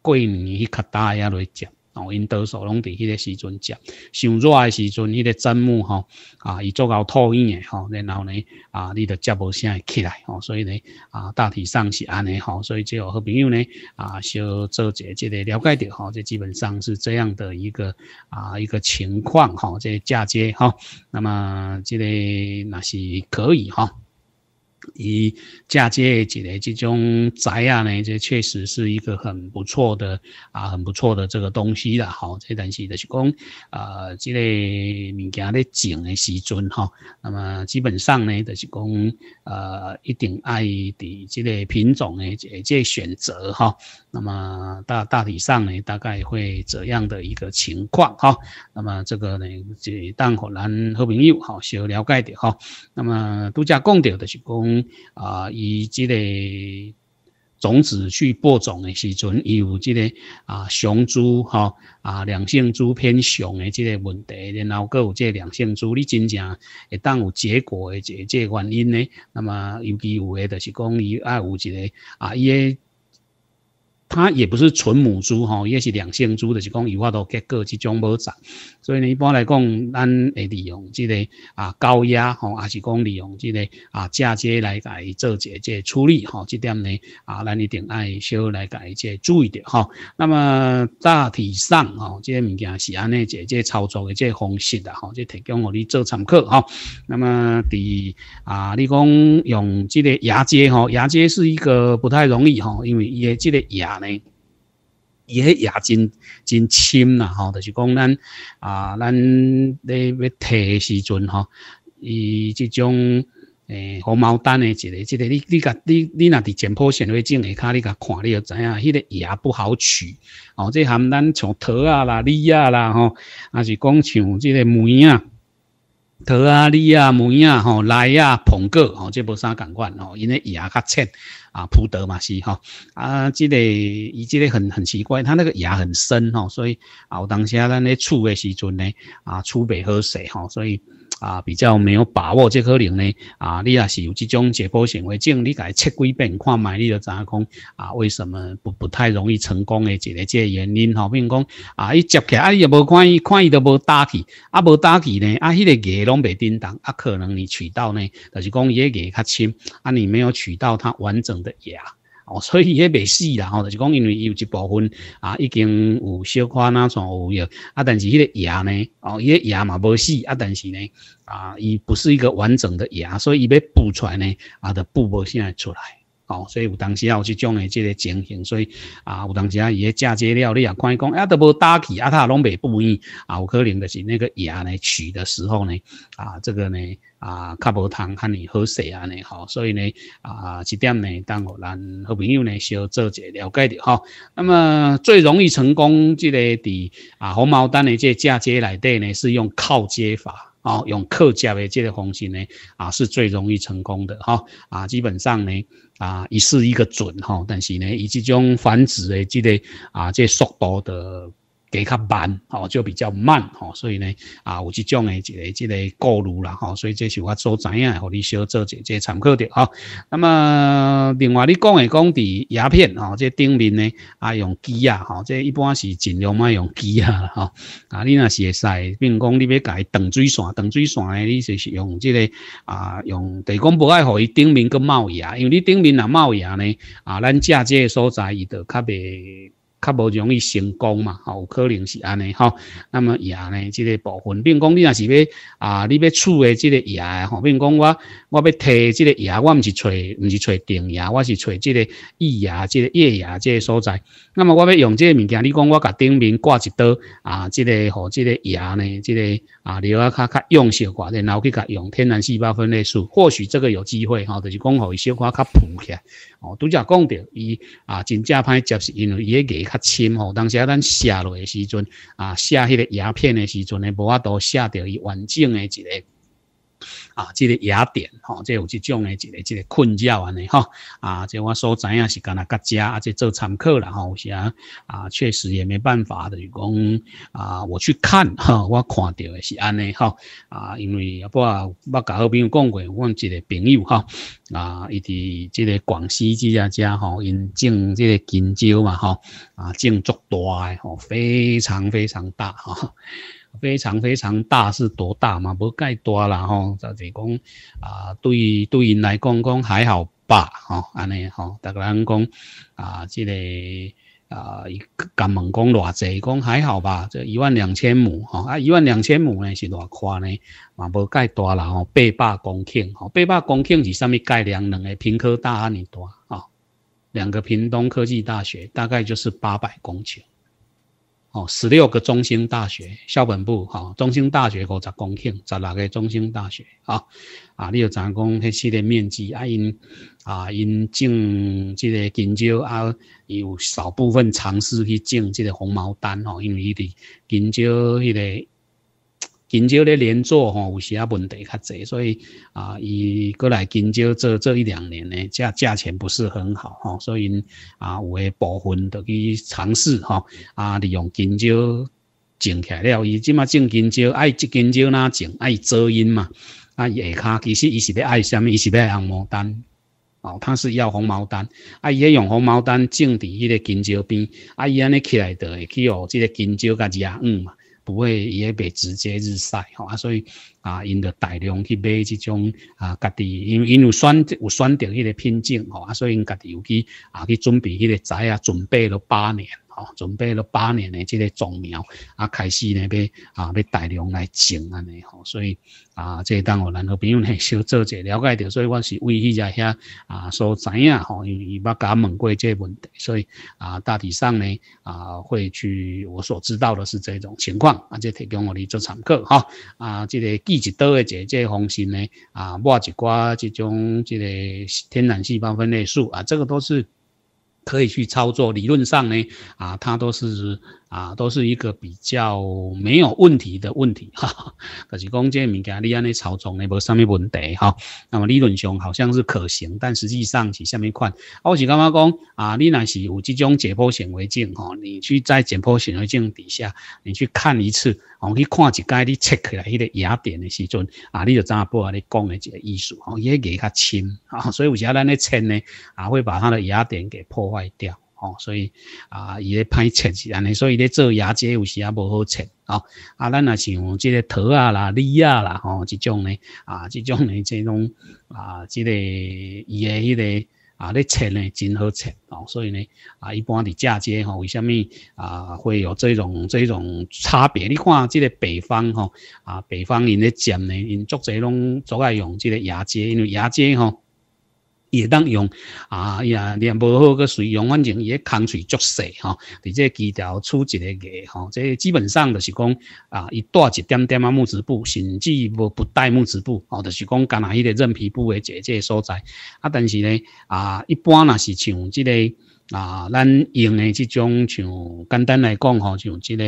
桂林、卡大遐来占。哦，因多数拢伫迄个时阵食，上热的时阵，迄个砧木吼啊，伊做到透软的吼，然后呢啊，你着接无声会起来哦，所以呢啊，大体上是安尼吼，所以即个好朋友呢啊，小做者即个了解到吼，即基本上是这样的一个啊一个情况哈，即嫁接哈，那么即个那是可以哈。以嫁接一类这种栽啊呢，这确实是一个很不错的啊，很不错的这个东西啦。好，这但东西就是讲啊，这类物件咧种的时阵哈，那么基本上呢，就是讲啊，一定爱的这类品种呢，这选择哈。那么大大体上呢，大概会怎样的一个情况哈？那么这个呢，就当可能好朋友哈，小了解点哈。那么独家讲掉的就是讲。啊，以这个种子去播种的时阵，有有这个啊雄猪哈啊两性猪偏雄的这个问题，然后各有这两性猪，你真正会当有结果的这这原因呢？那么尤其有诶，就是讲伊爱有一个啊伊诶。它也不是纯母猪吼，也是两性猪的，是讲有法都结果这种无长。所以呢，一般来讲，咱会利用即个啊高压吼，也是讲利用即个啊嫁接来改做些即个处理吼。这点呢啊，咱一定爱稍来家即注意的吼。那么大体上吼，即个物件是安尼即个操作的即个方式啦吼，即提供互你做参考吼。那么伫啊，你讲用即个牙接吼，牙接是一个不太容易吼，因为伊的即个芽。呢，伊个牙真真深啦，吼，就是讲咱啊，咱咧要提时阵吼，伊即种诶红毛丹诶，一个一个，你你甲你你若伫剪埔显微镜下骹，你甲看你要知影，迄个牙不好取，哦，即含咱像桃啊啦、李啊啦吼，还是讲像即个梅啊。桃啊、李啊、梅啊、吼、梨啊、苹果，吼，这部啥共款吼，因为牙较浅啊，葡萄嘛是吼啊，这个伊这个很很奇怪，它那个牙很深吼，所以啊，当啊咱咧厝的时阵咧啊，醋袂好食吼，所以。啊，比较没有把握，这可能呢？啊，你啊是有这种解剖行为，证，你家切几遍看，卖你就知讲？啊，为什么不不太容易成功的一个这原因？吼，比如讲啊，伊接起来，伊也无看伊，看伊都无打起，啊，无打起呢，啊，迄个牙拢袂叮当，啊，可能你取到呢，就是讲个牙较深，啊，你没有取到它完整的牙。哦，所以迄未死啦，吼，就是讲因为伊有一部分啊，已经有小可那创有药，啊，但是迄个芽呢，哦，伊个芽嘛无死，啊，但是呢，啊，伊不是一个完整的芽，所以伊要补出来呢，啊，就补无现在出来。哦，所以有当时啊有这种的这个情形，所以啊，有当时啊，伊个嫁接了，你也看伊讲啊都无打起啊，他也拢未不满意，啊，有可能就是那个芽咧取的时候呢，啊，这个呢，啊，较无通看尼好势啊尼吼，所以呢，啊，这点呢，等我咱好朋友呢，小做一下了解的，吼。那么最容易成功，这个伫啊红毛丹的这嫁接内底呢，是用靠接法。哦，用客家的这个方式呢，啊，是最容易成功的哈。啊，基本上呢，啊，一是一个准哈，但是呢，以这种繁殖的这个啊，这速度的。给较慢哦，就比较慢哦，所以呢，啊，有这种诶一个、一个顾虑啦，吼，所以这是我所知影，互你小做一、个参考的啊。那么，另外你讲诶讲伫鸦片哦，这顶面呢啊用机啊，吼，这一般是尽量莫用机啊啦，吼。啊，你那是会使，并讲你要改断水线，断水线诶，你就是用这个啊，用，地是讲不爱互伊顶面个冒牙，因为你顶面若冒牙呢，啊，咱嫁这个所在伊就较袂。较无容易成功嘛，吼，有可能是安尼吼。那么牙呢，即个部分，并讲你若是要啊，你要处诶即个牙吼。变讲我我要摕即个牙，我毋是找毋是找顶牙，我是找即个蛀牙、即个牙牙即个所在。那么我要用即个物件，你讲我甲顶面挂一刀啊，即个互即个牙呢，即个啊，你要较较用小挂然后去甲用天然细胞分裂术，或许这个有机会吼，就是讲互伊小块较膨起来。哦，拄则讲着伊啊，真正歹接是因为伊个牙。较深吼，当时啊，咱写落诶时阵啊，写迄个鸦片诶时阵呢，无法度写着伊完整诶一个。啊，这个雅典，吼，即有即种诶一个一个困扰安尼，哈，啊，即我所知影是干那各家，啊，即做参考啦，吼，有时啊，啊，确实也没办法的，讲啊，我去看，哈，我看到诶是安尼，哈，啊，因为阿爸我甲朋友讲过，有一个朋友，哈，啊，伊伫即个广西这家家，吼，因种即个金蕉嘛，哈，啊，种足大诶，吼，非常非常大，哈。非常非常大是多大嘛？无介大啦吼，就是讲啊，对对人来讲讲还好吧吼，安尼吼，大家讲啊，这个啊，敢问讲偌济讲还好吧？这一万两千亩吼啊，一万两千亩呢是偌宽呢？嘛无介大啦吼，八百公顷吼，八百公顷是啥物概念？两个平科大安尼大啊？两个屏东科技大学大概就是八百公顷。哦，十六个中心大学校本部，哈，中心大学五十公顷，十六个中心大学，啊啊，你知讲讲迄系列面积，啊因啊因种这个金椒，啊有少部分尝试去种这个红毛丹，吼，因为伊伫金椒迄个。金蕉咧连做吼，有时啊问题较侪，所以啊，伊过来金蕉做做一两年呢，价价钱不是很好吼，所以啊，有诶部分着去尝试吼，啊，利用金蕉种起来了，伊即马种金蕉爱即金蕉哪种爱遮阴嘛，啊，伊下骹其实伊是咧爱啥物，伊是要红毛丹，哦，他是要红毛丹，啊，伊用红毛丹种伫迄个金蕉边，啊，伊安尼起来着会去哦，即个金蕉甲己也硬嘛。不会，也被直接日晒吼啊，所以啊，因着大量去买即种啊，家己因因有选有选择迄个品种吼啊，所以因家己有去啊去准备迄个仔啊，准备了八年。哦，准备了八年的这个种苗，啊，开始呢，要啊，要大量来种安尼吼，所以啊，即当哦，然后朋友呢，小做者了解着，所以我是为伊家遐啊所知影吼，因为伊捌甲问过这问题，所以啊，大体上呢啊，会去我所知道的是这种情况，啊，即提供我的做参考哈，啊，即个记级刀的这这方式呢，啊，抹一寡这种即个天然细胞分类术啊，这个都是。可以去操作，理论上呢，啊，它都是。啊，都是一个比较没有问题的问题 哈，可是讲这物件你安尼操作呢，无什么问题哈。那么理论上好像是可行，但实际上是下面看，我是感觉讲啊，你若是有这种解剖显微镜哈，你去在解剖显微镜底下，你去看一次，我去看一盖你切起来迄个牙点的时阵啊，你就知道不啊？你讲的这个意思，哦，也给它切啊，所以有时咱那那切呢，啊，会把它的牙点给破坏掉。哦，所以啊，伊咧歹切是安尼，所以咧做牙接有时也无好切吼，啊，咱若像即个桃啊啦、李啊啦，哦，即种咧，啊，即种咧，即种，啊，即个，伊诶迄个，啊，咧切咧真好切，哦，所以咧，啊，一般伫嫁接，吼，为虾米，啊，会有这种这种差别？你看即个北方，吼，啊，北方人咧剪咧，因足侪拢总爱用即个牙接，因为芽接，吼。也当用啊呀，你无好个水用，反正伊也空水足少吼。伫这枝条出一个芽吼，这基本上就是讲啊，伊带一点点啊木质部，甚至无不带木质部哦，就是讲干那迄个韧皮部的这这所在。啊，但是呢啊，一般那是像这个啊，咱用的这种像简单来讲吼，像这个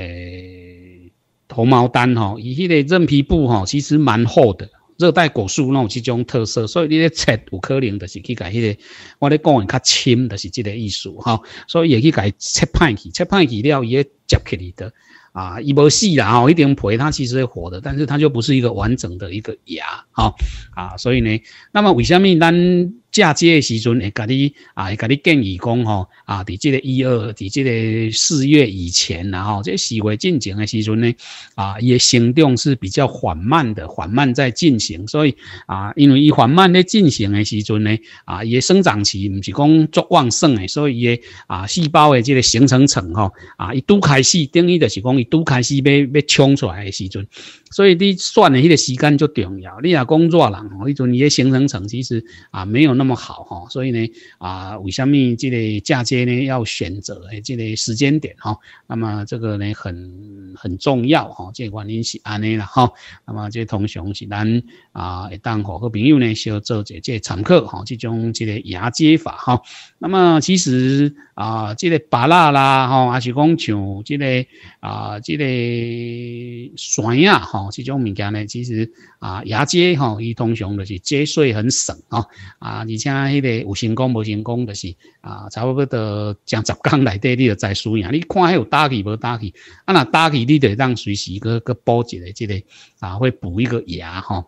诶头毛单吼，伊迄个韧皮布吼其实蛮厚的。热带果树那有这种特色，所以你咧切有可能就是去甲迄个，我咧讲的较深，就是这个意思哈。所以也去甲切歹去，切歹去了伊也接起嚟的啊，伊无死啦哦，一定皮它其实是活的，但是它就不是一个完整的一个芽哈啊，所以呢，那么为什么咱？嫁接的时阵会甲你啊会家你建议讲吼啊，伫这个一二，伫这个四月以前，然后这四月进行的时阵呢，啊，伊的行动是比较缓慢的，缓慢在进行，所以啊，因为伊缓慢在进行的时阵呢，啊，伊的生长期毋是讲足旺盛的，所以伊的啊细胞的这个形成层吼啊，伊拄开始，等于就是讲伊拄开始要要冲出来的时候，所以你算的迄个时间就重要。你若工作人，我迄阵伊的形成层其实啊没有。那么好哈，所以呢，啊，为什么这个嫁接呢要选择诶这个时间点哈？那么这个呢很很重要哈，这个原因是安尼了哈。那么这通们是咱。啊，会当好好朋友呢，小做一这参考哈。这种这个牙接法哈，那么其实啊，这个拔蜡啦哈，还是讲像这个啊，这个酸啊哈，这种物件呢，其实啊，牙接哈，伊通常就是接水很省哦。啊，而且迄个有成功无成功，就是啊，差不多在十天内底你就知输赢。你看还有打去无打去，啊，那打起你得让随时去去补一个这个啊，会补一个牙哈。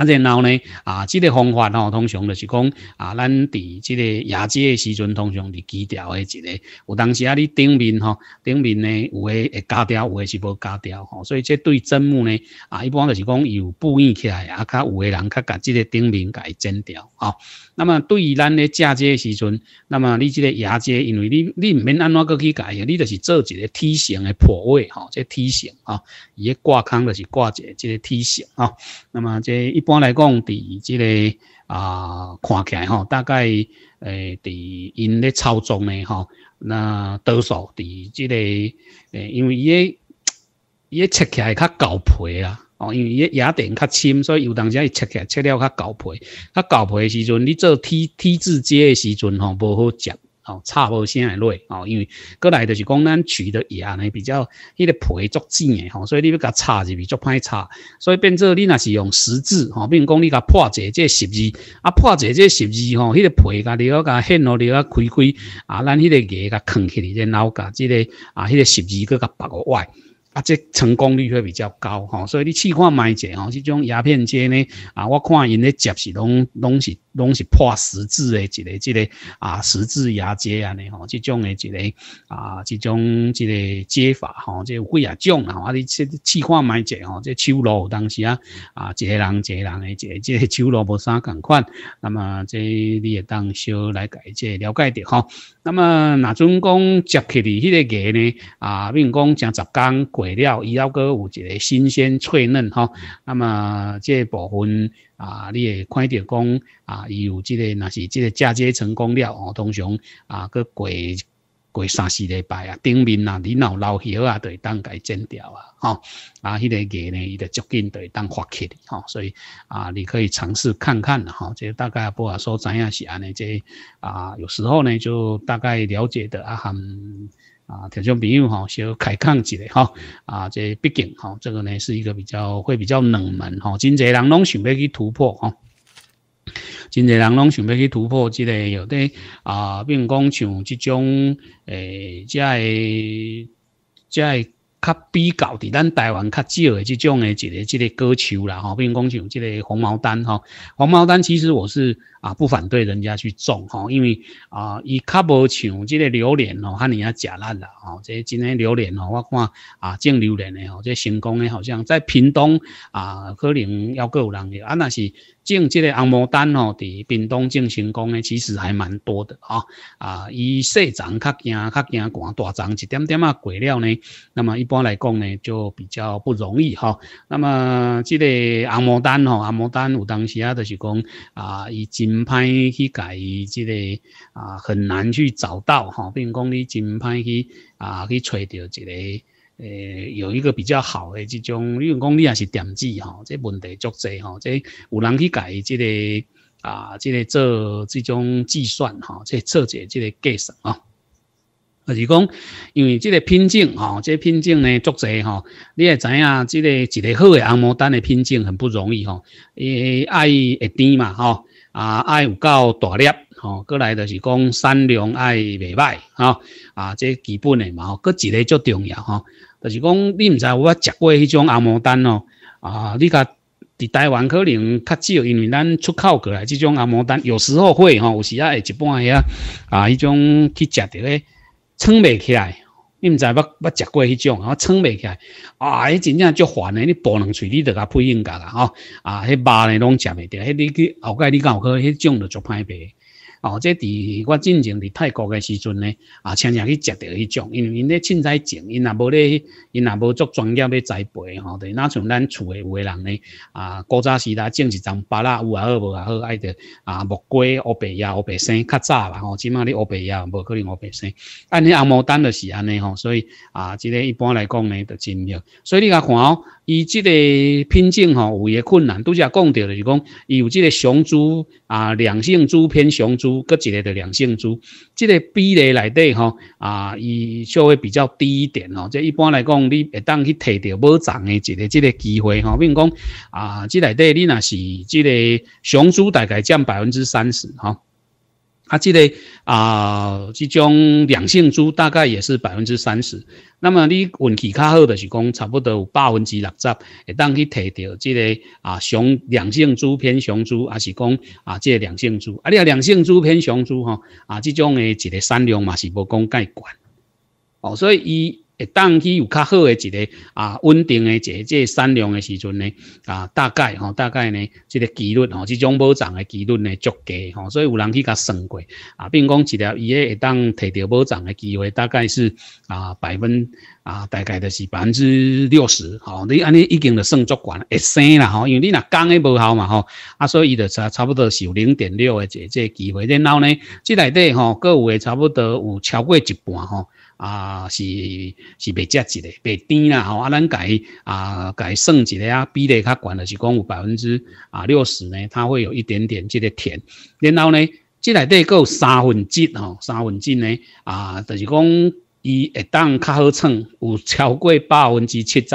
啊，然后呢，啊，这个方法吼，通常就是讲啊，咱伫这个芽接的时阵，通常伫基条的一个，有当时啊，你顶面吼，顶面呢，有诶加掉，有诶是无加掉吼，所以这对真木呢，啊，一般就是讲有布印起来，啊，较有诶人较把这个顶面改剪掉吼。那么对于咱咧嫁接的时阵，那么你这个芽接，因为你你唔免安怎个去改呀，你就是做一个梯形的破位吼，即梯形啊，伊挂坑就是挂这即梯形啊。那么这一般。我来讲，伫即个啊，看起吼，大概诶，伫因咧操纵嘅吼，那多少喺呢個誒，因为伊啲伊啲切起来较厚皮啦，哦，因为伊啲牙墊较深，所以有陣時係切起切了较厚皮，较厚皮时阵，你做 T T 字接的时阵吼，无好食。差无先来落哦，因为过来就是讲咱取的牙呢比较迄个皮足尖的吼，所以你要甲差入去足歹差，所以变做你若是用十字吼，比如讲你甲破解这十字，啊破解这十字吼，迄个皮甲你要甲掀落，你要开开啊，咱迄个牙甲藏起，来，然后甲即个啊，迄个十字佫甲拔个外，啊，这成功率会比较高吼，所以你试看买者吼，这种鸦片剂呢啊，我看因的接是拢拢是。拢是破十字诶，一个、一个啊，十字牙结安尼吼，这种诶一个啊，这种、这个结法吼，即个几也种啊，我哋试去化买者吼，即手罗当时啊啊一个结囊结囊诶，即个手罗无啥共款，那么即你当稍来解即了解着吼。那么那阵讲接起哩迄个牙呢啊，并讲成十天过了，伊犹搁有一个新鲜脆嫩哈。那么即部分。啊，你会看到讲啊，伊有这个若是这个嫁接成功了哦，通常啊，佫过过三四礼拜啊，顶面啊，你那老叶啊都会当伊剪掉啊，吼，啊，迄个叶呢，伊就逐渐都会当发起的，吼，所以啊，你可以尝试看看吼、吼，这大概不啊说怎样是安尼，这啊，有时候呢，就大概了解的啊，含。啊，听众朋友哈，小开讲一下哈，啊，这毕竟哈，这个呢是一个比较会比较冷门哈，真侪人拢想要去突破哈，真侪人拢想要去突破之类，有的啊，比如讲像这种诶，即个即个。较比较伫咱台湾较少的即种诶，一个即个歌手啦吼，比如讲像即个黄毛丹吼，黄毛丹其实我是啊不反对人家去种吼，因为啊伊较无像即个榴莲哦，汉人啊食烂啦吼，即真诶榴莲哦，我看啊种榴莲诶吼，即成功诶好像在屏东啊可能要够人诶，啊那是。种这个红毛丹哦，伫屏东种成功呢，其实还蛮多的啊。啊，伊小桩较惊，较惊寒，大桩一点点啊，过了呢。那么一般来讲呢，就比较不容易哈。那么这个红毛丹哦，红毛丹有当时啊，就是讲啊，伊真歹去改，这个啊很难去找到哈，并讲你真歹去啊去揣到这个。诶，有一个比较好的这种，因为讲你也是点子吼，这问题足济吼，这有人去解这个啊，这个做这种计算哈，这做些这个计算啊，就是讲，因为这个品种哈，这品种呢足侪吼，你也知影，这个一个好的红毛丹的品种很不容易吼，伊爱会甜嘛吼，啊，爱有够大粒吼，过来就是讲产量爱袂歹哈，啊，这基本的嘛吼，佮一个足重要吼。就是讲，你唔知有我食过迄种阿摩丹哦，啊，你甲伫台湾可能较少，因为咱出口过来，即种阿摩丹有时候会吼，有时啊会一半下啊，迄种去食着咧，撑未起来，你唔知不不食过迄种，然撑未起来，啊，迄真正足烦的，你煲两嘴你都甲反映噶啦吼，啊，迄肉呢拢食未着，迄你去后盖你敢有去，迄种就足歹病。哦，这伫我之前伫泰国嘅时阵咧，啊，亲常去食到迄种，因为因咧凊彩种，因也无咧，因也无做专业咧栽培，吼，对。那像咱厝嘅有个人咧，啊，古早时代种一丛芭拉，有也好，无也好，爱着啊木瓜、乌白叶、乌白生较早啦，吼，起码咧乌白叶无可能乌白生，按尼阿毛丹就是安尼吼，所以啊，即个一般来讲咧，就真㖏，所以你甲看哦。伊即个品种吼有嘅困难，拄则讲到，就是讲伊有即个雄猪啊，良性猪偏雄猪，佮一个就良性猪，这个比例内底吼啊，伊稍微比较低一点吼。即一般来讲，你会当去摕到保涨的一个即个机会吼，比如讲啊，即内底你若是即个雄猪大概占百分之三十吼。啊，这个啊，这种两性猪大概也是百分之三十。那么你运气较好的是讲，差不多有百分之六十会当去摕到这个啊雄两性猪偏雄猪，还是讲啊这个两性猪啊？你啊两性猪偏雄猪吼，啊，这种的一个产量嘛是无讲伊悬。哦，所以伊。会当去有较好诶一个啊稳定诶一个即产量诶时阵呢啊大概吼大概呢即个几率吼即种保障诶几率呢足低吼，所以有人去甲算过啊，并讲一条伊会会当摕到保障诶机会大概是啊百分啊大概就是百分之六十吼，你安尼已经就算足悬，会生啦吼，因为你若讲的无效嘛吼，啊所以伊就差差不多是有零点六诶一个机会，然后呢，即内底吼各有诶差不多有超过一半吼。啊，是是袂接一个，袂甜啦吼。啊，咱改啊改算一个啊，比例较悬的，是讲有百分之啊六十呢，它会有一点点这个甜。然后呢，这内底佫有三分之一吼，三分之一呢啊，就是讲。伊会当较好称，有超过百分之七十、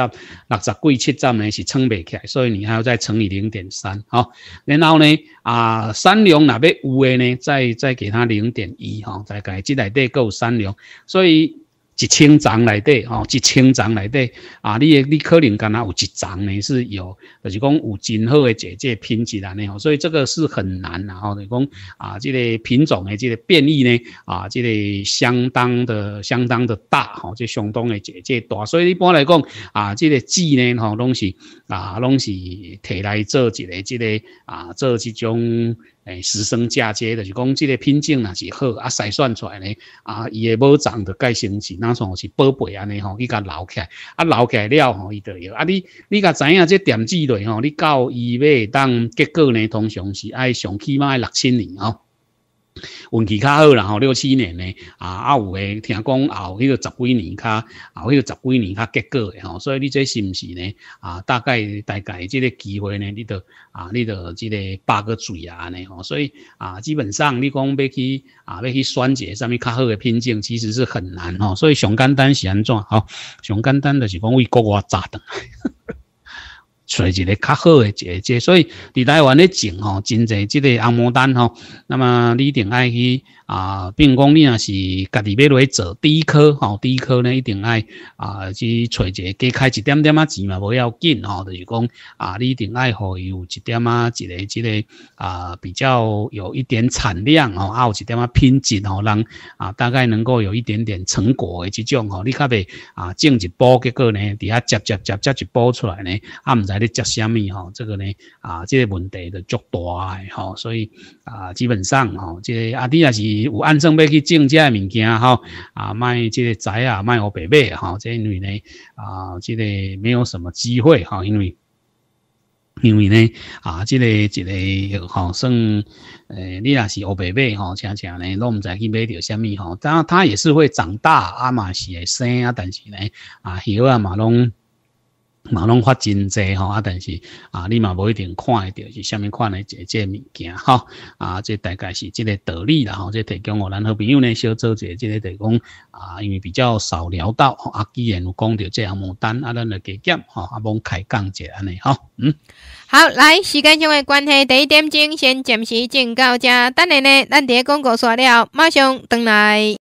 六十几、七十呢是称不起来，所以你还要再乘以零点三吼。然后呢，啊，三两那边有诶呢，再再给他零点一吼，再改。起内得够三两，所以。一千张内底吼，一千张内底啊，你诶，你可能敢若有一张呢？是有，就是讲有真好诶，姐姐品质呢，吼，所以这个是很难，然后是讲啊，这个品种诶，这个变异呢，啊，这个相当的、相当的大，吼，这相当诶，姐姐大，所以一般来讲啊，这个籽呢，吼，拢是啊，拢是摕来做一个，这个啊，做一种。诶，时生加多，就是讲这个品种若是好，啊筛选出来呢，啊伊的尾长着介长，是哪常是宝贝安尼吼，伊甲留起，啊留起来了吼，伊就用啊你你甲知影这点子类吼，你到伊尾当结果呢，通常是爱上起码爱六七年吼。运气较好，然后六七年呢，啊啊有诶，听讲有迄个十几年较有迄个十几年较结果，诶吼，所以你这是毋是呢？啊，大概大概即个机会呢，你着啊，你着即个八个嘴啊安尼吼，所以啊，基本上你讲要去啊，要去一个啥物较好诶品种，其实是很难哦。所以上简单是安怎？吼，上简单就是讲为国外炸倒找一个较好的姐姐，所以伫台湾咧，真吼真侪即个红牡丹吼，那么你定爱去。啊，并讲你若是家己要落去做第一科吼，第一科呢一定爱啊去找一个加开一点点啊钱嘛，不要紧吼，就是讲啊，你一定爱互伊有一点啊，一个一个啊比较有一点产量吼，啊有一点啊品质吼，能啊大概能够有一点点成果的这种吼，你较袂啊种一步，结果呢，伫遐接接接接一步出来呢，啊毋知你接啥物吼，这个呢啊，即个问题就足大诶吼，所以啊基本上吼，即啊你若是。有按算要去种遮物件吼，啊卖这个仔啊卖给爸辈吼，因为呢啊这个没有什么机会吼，因为因为呢啊这个一个吼算诶，你也是给爸辈吼常常呢，拢唔知去买着虾米吼，当然他也是会长大啊嘛，是会生啊，但是呢啊以啊嘛拢。嘛拢发真济吼，啊，但是啊，你嘛无一定看会到是虾米款诶，即这物件吼，啊，即大概是即个道理啦吼。即提供我咱好朋友呢，小做者即个提供啊，因为比较少聊到，啊，既然有讲到即项目单，啊，咱着加减吼，啊，帮开讲者安尼吼，嗯。好，来时间上诶关系，第一点钟先暂时进到遮，等下呢，咱一广告刷了，马上回来。